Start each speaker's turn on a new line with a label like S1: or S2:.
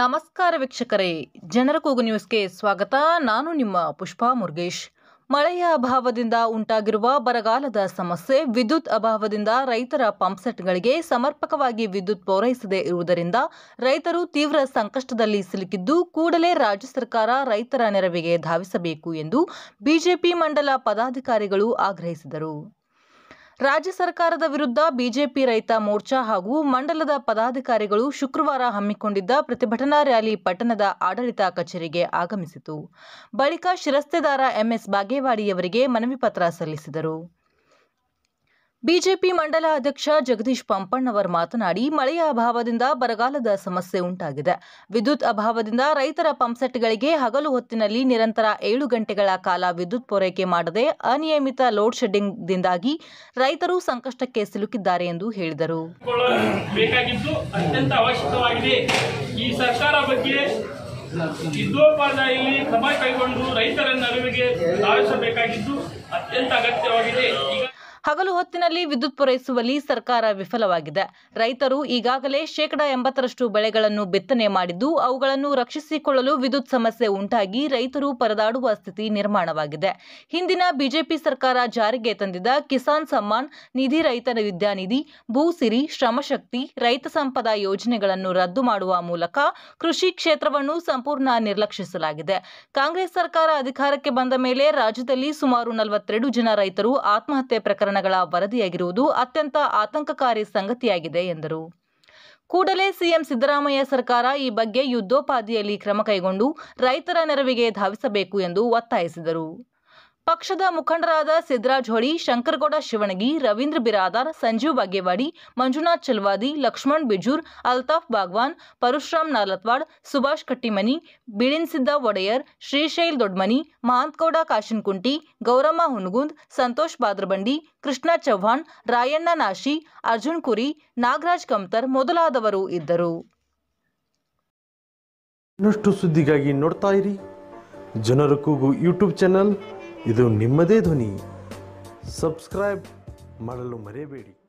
S1: ನಮಸ್ಕಾರ ವೀಕ್ಷಕರೇ ಜನರ ಕೂಗು ನ್ಯೂಸ್ಗೆ ಸ್ವಾಗತ ನಾನು ನಿಮ್ಮ ಪುಷ್ಪಾ ಮುರುಗೇಶ್ ಮಳೆಯ ಅಭಾವದಿಂದ ಉಂಟಾಗಿರುವ ಬರಗಾಲದ ಸಮಸ್ಯೆ ವಿದ್ಯುತ್ ಅಭಾವದಿಂದ ರೈತರ ಪಂಪ್ಸೆಟ್ಗಳಿಗೆ ಸಮರ್ಪಕವಾಗಿ ವಿದ್ಯುತ್ ಪೂರೈಸದೇ ಇರುವುದರಿಂದ ರೈತರು ತೀವ್ರ ಸಂಕಷ್ಟದಲ್ಲಿ ಸಿಲುಕಿದ್ದು ಕೂಡಲೇ ರಾಜ್ಯ ಸರ್ಕಾರ ರೈತರ ನೆರವಿಗೆ ಧಾವಿಸಬೇಕು ಎಂದು ಬಿಜೆಪಿ ಮಂಡಲ ಪದಾಧಿಕಾರಿಗಳು ಆಗ್ರಹಿಸಿದರು ರಾಜ್ಯ ಸರ್ಕಾರದ ವಿರುದ್ಧ ಬಿಜೆಪಿ ರೈತ ಮೋರ್ಚಾ ಹಾಗೂ ಮಂಡಲದ ಪದಾಧಿಕಾರಿಗಳು ಶುಕ್ರವಾರ ಹಮ್ಮಿಕೊಂಡಿದ್ದ ಪ್ರತಿಭಟನಾ ರ್ಯಾಲಿ ಪಟ್ಟಣದ ಆಡಳಿತ ಕಚೇರಿಗೆ ಆಗಮಿಸಿತು ಬಳಿಕ ಶಿರಸ್ತೆದಾರ ಎಂಎಸ್ ಬಾಗೇವಾಡಿಯವರಿಗೆ ಮನವಿ ಪತ್ರ ಸಲ್ಲಿಸಿದರು ಬಿಜೆಪಿ ಮಂಡಲ ಅಧ್ಯಕ್ಷ ಜಗದೀಶ್ ಪಂಪಣ್ಣವರ್ ಮಾತನಾಡಿ ಮಳೆಯ ಅಭಾವದಿಂದ ಬರಗಾಲದ ಸಮಸ್ಯೆ ಉಂಟಾಗಿದೆ ವಿದ್ಯುತ್ ಅಭಾವದಿಂದ ರೈತರ ಪಂಪ್ಸೆಟ್ಗಳಿಗೆ ಹಗಲು ಹೊತ್ತಿನಲ್ಲಿ ನಿರಂತರ ಏಳು ಗಂಟೆಗಳ ಕಾಲ ವಿದ್ಯುತ್ ಪೂರೈಕೆ ಮಾಡದೆ ಅನಿಯಮಿತ ಲೋಡ್ ಶೆಡ್ಡಿಂಗ್ದಿಂದಾಗಿ ರೈತರು ಸಂಕಷ್ಟಕ್ಕೆ ಸಿಲುಕಿದ್ದಾರೆ ಎಂದು ಹೇಳಿದರು ಅತ್ಯಂತ ಅಗತ್ಯವಾಗಿದೆ ಹಗಲು ಹೊತ್ತಿನಲ್ಲಿ ವಿದ್ಯುತ್ ಪೂರೈಸುವಲ್ಲಿ ಸರ್ಕಾರ ವಿಫಲವಾಗಿದೆ ರೈತರು ಈಗಾಗಲೇ ಶೇಕಡಾ ಎಂಬತ್ತರಷ್ಟು ಬೆಳೆಗಳನ್ನು ಬಿತ್ತನೆ ಮಾಡಿದ್ದು ಅವುಗಳನ್ನು ರಕ್ಷಿಸಿಕೊಳ್ಳಲು ವಿದ್ಯುತ್ ಸಮಸ್ಯೆ ಉಂಟಾಗಿ ರೈತರು ಪರದಾಡುವ ಸ್ಥಿತಿ ನಿರ್ಮಾಣವಾಗಿದೆ ಹಿಂದಿನ ಬಿಜೆಪಿ ಸರ್ಕಾರ ಜಾರಿಗೆ ತಂದಿದ್ದ ಕಿಸಾನ್ ಸಮ್ಮಾನ್ ನಿಧಿ ರೈತರ ವಿದ್ಯಾನಿಧಿ ಭೂಸಿರಿ ಶ್ರಮಶಕ್ತಿ ರೈತ ಸಂಪದ ಯೋಜನೆಗಳನ್ನು ರದ್ದು ಮಾಡುವ ಮೂಲಕ ಕೃಷಿ ಕ್ಷೇತ್ರವನ್ನು ಸಂಪೂರ್ಣ ನಿರ್ಲಕ್ಷಿಸಲಾಗಿದೆ ಕಾಂಗ್ರೆಸ್ ಸರ್ಕಾರ ಅಧಿಕಾರಕ್ಕೆ ಬಂದ ಮೇಲೆ ರಾಜ್ಯದಲ್ಲಿ ಸುಮಾರು ನಲವತ್ತೆರಡು ಜನ ರೈತರು ಆತ್ಮಹತ್ಯೆ ಪ್ರಕರಣ ಪ್ರಕರಣಗಳ ವರದಿಯಾಗಿರುವುದು ಅತ್ಯಂತ ಆತಂಕಕಾರಿ ಸಂಗತಿಯಾಗಿದೆ ಎಂದರು ಕೂಡಲೇ ಸಿಎಂ ಸಿದ್ದರಾಮಯ್ಯ ಸರ್ಕಾರ ಈ ಬಗ್ಗೆ ಯುದ್ಧೋಪಾದಿಯಲ್ಲಿ ಕ್ರಮ ಕೈಗೊಂಡು ರೈತರ ನೆರವಿಗೆ ಧಾವಿಸಬೇಕು ಎಂದು ಒತ್ತಾಯಿಸಿದರು ಪಕ್ಷದ ಮುಖಂಡರಾದ ಸಿದ್ದರಾಜ್ ಹೊಳಿ ಶಂಕರಗೌಡ ಶಿವಣಗಿ ರವೀಂದ್ರ ಬಿರಾದಾರ್ ಸಂಜೀವ್ ಬಾಗೇವಾಡಿ ಮಂಜುನಾಥ್ ಚಲ್ವಾದಿ ಲಕ್ಷ್ಮಣ್ ಬಿಜೂರ್ ಅಲ್ತಾಫ್ ಬಾಗ್ವಾನ್ ಪರಶುರಾಮ್ ನಾಲತ್ವಾಡ್ ಸುಭಾಷ್ ಕಟ್ಟಿಮನಿ ಬಿಳಿನ್ಸಿದ್ದ ಒಡೆಯರ್ ಶ್ರೀಶೈಲ್ ದೊಡ್ಮನಿ ಮಹಾಂತಗೌಡ ಕಾಶಿನ್ಕುಂಟಿ ಗೌರಮ್ಮ ಹುನಗುಂದ್ ಸಂತೋಷ್ ಬಾದ್ರಬಂಡಿ ಕೃಷ್ಣ ಚೌಹಾಣ್ ರಾಯಣ್ಣ ನಾಶಿ ಅರ್ಜುನ್ ಕುರಿ ನಾಗರಾಜ್ ಕಮ್ತರ್ ಮೊದಲಾದವರು ಇದ್ದರು ಸುದ್ದಿಗಾಗಿ ನೋಡ್ತಾ ಇರಿ ಜನರ ಕೂಗು ಯೂಟ್ಯೂಬ್ ಚಾನಲ್ ಇದು ನಿಮ್ಮದೇ ಧ್ವನಿ ಸಬ್ಸ್ಕ್ರೈಬ್ ಮಾಡಲು ಮರೆಯಬೇಡಿ